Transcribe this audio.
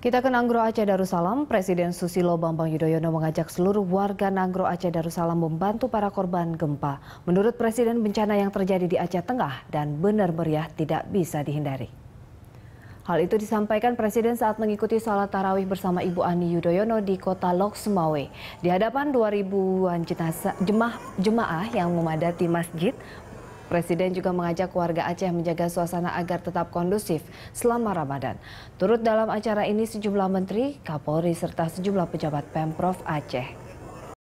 Kita ke Nanggro Aceh Darussalam, Presiden Susilo Bambang Yudhoyono mengajak seluruh warga Nanggro Aceh Darussalam membantu para korban gempa. Menurut Presiden, bencana yang terjadi di Aceh Tengah dan benar meriah tidak bisa dihindari. Hal itu disampaikan Presiden saat mengikuti sholat tarawih bersama Ibu Ani Yudhoyono di kota Lok Sumawe. Di hadapan 2000-an jemaah yang memadati masjid, Presiden juga mengajak warga Aceh menjaga suasana agar tetap kondusif selama Ramadan. Turut dalam acara ini sejumlah menteri, Kapolri, serta sejumlah pejabat Pemprov Aceh.